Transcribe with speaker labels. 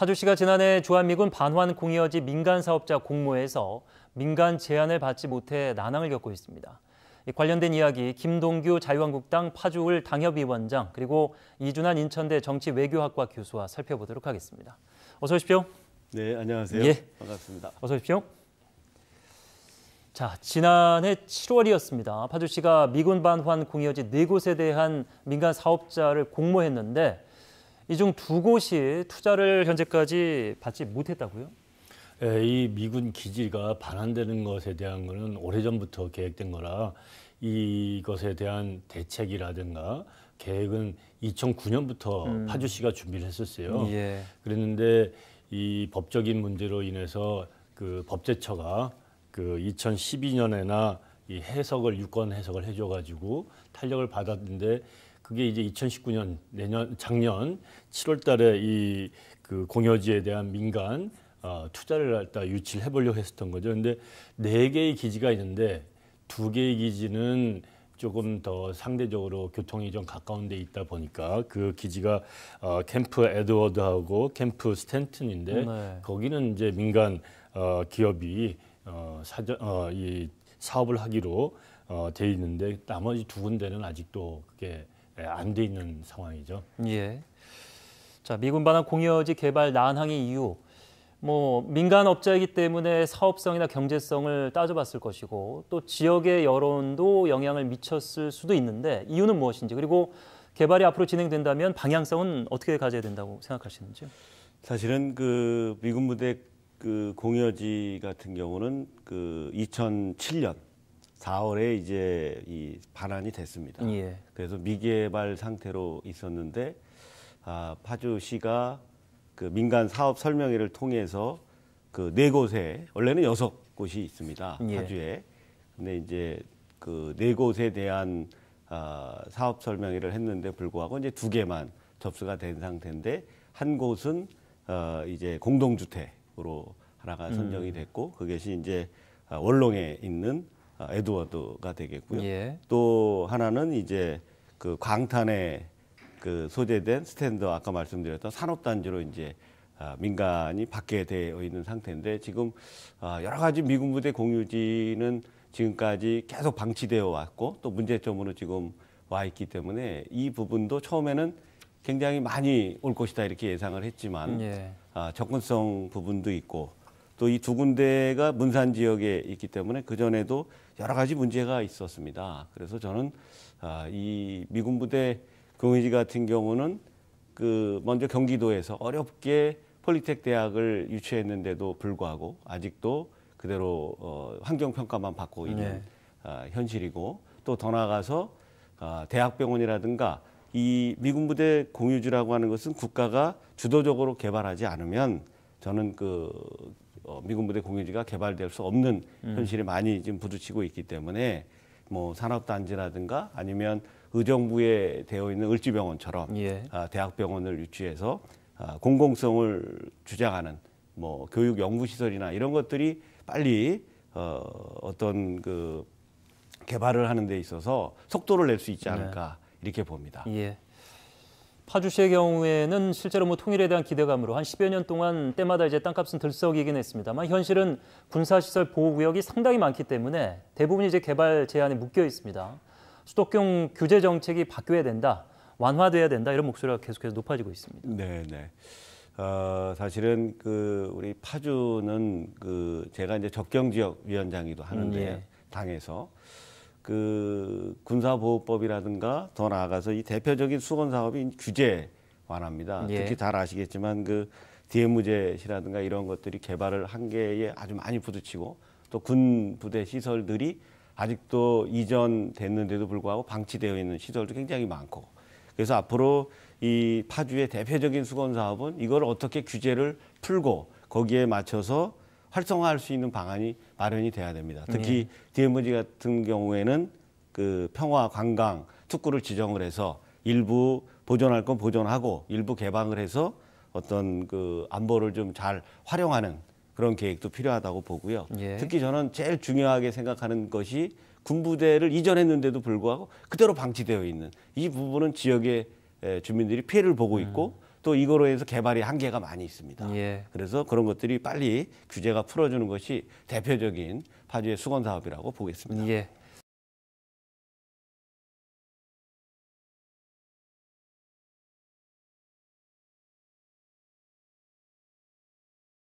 Speaker 1: 파주 씨가 지난해 주한미군 반환 공이어지 민간 사업자 공모에서 민간 제안을 받지 못해 난항을 겪고 있습니다. 관련된 이야기 김동규 자유한국당 파주울 당협위원장 그리고 이준환 인천대 정치외교학과 교수와 살펴보도록 하겠습니다. 어서 오십시오. 네, 안녕하세요. 예. 반갑습니다. 어서 오십시오. 자, 지난해 7월이었습니다. 파주시가 미군 반환 공이지네 곳에 대한 민간 사업자를 공모했는데 이중두 곳이 투자를 현재까지 받지 못했다고요?
Speaker 2: 예, 이 미군 기지가 반환되는 것에 대한 것은 오래전부터 계획된 거라 이것에 대한 대책이라든가 계획은 2009년부터 음. 파주시가 준비를 했었어요. 예. 그랬는데 이 법적인 문제로 인해서 그 법제처가 그 2012년에나 이 해석을 유권 해석을 해줘가지고 탄력을 받았는데 그게 이제 2019년 내년 작년 7월달에 이 그 공여지에 대한 민간 어, 투자를 갖다 유치를 해보려고 했었던 거죠. 근데 네 개의 기지가 있는데 두 개의 기지는 조금 더 상대적으로 교통이 좀 가까운 데 있다 보니까 그 기지가 어, 캠프 에드워드하고 캠프 스탠튼인데 네. 거기는 이제 민간 어, 기업이 어, 사전 어, 이 사업을 하기로 어, 돼 있는데 나머지 두 군데는 아직도 그게
Speaker 1: 예, 안돼 있는 상황이죠. 예. 자, 미군 반항 공여지 개발 난항의 이유. 뭐 민간 업자이기 때문에 사업성이나 경제성을 따져봤을 것이고 또 지역의 여론도 영향을 미쳤을 수도 있는데 이유는 무엇인지 그리고 개발이 앞으로 진행된다면 방향성은 어떻게 가져야 된다고 생각하시는지요?
Speaker 3: 사실은 그 미군 부대 그 공여지 같은 경우는 그 2007년 4월에 이제 이 반환이 됐습니다. 예. 그래서 미개발 상태로 있었는데 아, 파주시가 그 민간 사업 설명회를 통해서 그 네 곳에 원래는 여섯 곳이 있습니다. 예. 파주에 근데 이제 그 네 곳에 대한 아, 사업 설명회를 했는데 불구하고 이제 두 개만 접수가 된 상태인데 한 곳은 어, 이제 공동주택으로 하나가 선정이 음. 됐고 그것이 이제 아, 원롱에 있는 아, 에드워드가 되겠고요. 예. 또 하나는 이제 그 광탄에 그 소재된 스탠드 아까 말씀드렸던 산업단지로 이제 아, 민간이 받게 되어 있는 상태인데 지금 아, 여러 가지 미군 부대 공유지는 지금까지 계속 방치되어 왔고 또 문제점으로 지금 와 있기 때문에 이 부분도 처음에는 굉장히 많이 올 것이다 이렇게 예상을 했지만 예. 접근성 부분도 있고 또이두 군데가 문산 지역에 있기 때문에 그 전에도 여러 가지 문제가 있었습니다. 그래서 저는 아, 이 미군 부대 공의지 같은 경우는 그 먼저 경기도에서 어렵게 폴리텍 대학을 유치했는데도 불구하고 아직도 그대로 어, 환경 평가만 받고 있는 네. 아, 현실이고 또 더 나아가서 아, 대학병원이라든가 이 미군 부대 공유지라고 하는 것은 국가가 주도적으로 개발하지 않으면 저는 그 어, 미군 부대 공유지가 개발될 수 없는 음. 현실이 많이 지금 부딪히고 있기 때문에 뭐 산업단지라든가 아니면 의정부에 되어 있는 을지병원처럼 예. 아, 대학병원을 유치해서 아, 공공성을 주장하는 뭐 교육 연구시설이나 이런 것들이 빨리 어,
Speaker 1: 어떤 그 개발을 하는 데 있어서 속도를 낼 수 있지 네. 않을까 네. 이렇게 봅니다. 예. 파주시의 경우에는 실제로 뭐 통일에 대한 기대감으로 한 10여 년 동안 때마다 이제 땅값은 들썩이긴 했습니다만 현실은 군사시설 보호구역이 상당히 많기 때문에 대부분 이제 개발 제한에 묶여 있습니다. 수도권 규제 정책이 바뀌어야 된다, 완화돼야 된다 이런 목소리가 계속해서 높아지고 있습니다. 네, 네. 어,
Speaker 3: 사실은 그 우리 파주는 그 제가 이제 적경 지역 위원장이도 하는데 음, 예. 당에서 그 군사보호법이라든가 더 나아가서 이 대표적인 수건 사업이 규제 완화입니다. 예. 특히 잘 아시겠지만 그 DMZ라든가 이런 것들이 개발을 한계에 아주 많이 부딪히고 또군 부대 시설들이 아직도 이전됐는데도 불구하고 방치되어 있는 시설도 굉장히 많고 그래서 앞으로 이 파주의 대표적인 수건 사업은 이걸 어떻게 규제를 풀고 거기에 맞춰서 활성화할 수 있는 방안이 마련이 돼야 됩니다. 특히 예. 네. DMZ 같은 경우에는 그 평화, 관광, 특구를 지정을 해서 일부 보존할 건 보존하고 일부 개방을 해서 어떤 그 안보를 좀 잘 활용하는 그런 계획도 필요하다고 보고요. 예. 특히 저는 제일 중요하게 생각하는 것이 군부대를 이전했는데도 불구하고 그대로 방치되어 있는 이 부분은 지역의 주민들이 피해를 보고 있고 음. 또 이거로 해서 개발이 한계가 많이 있습니다. 예. 그래서 그런 것들이 빨리 규제가 풀어주는 것이 대표적인 파주의 수건 사업이라고 보겠습니다. 예.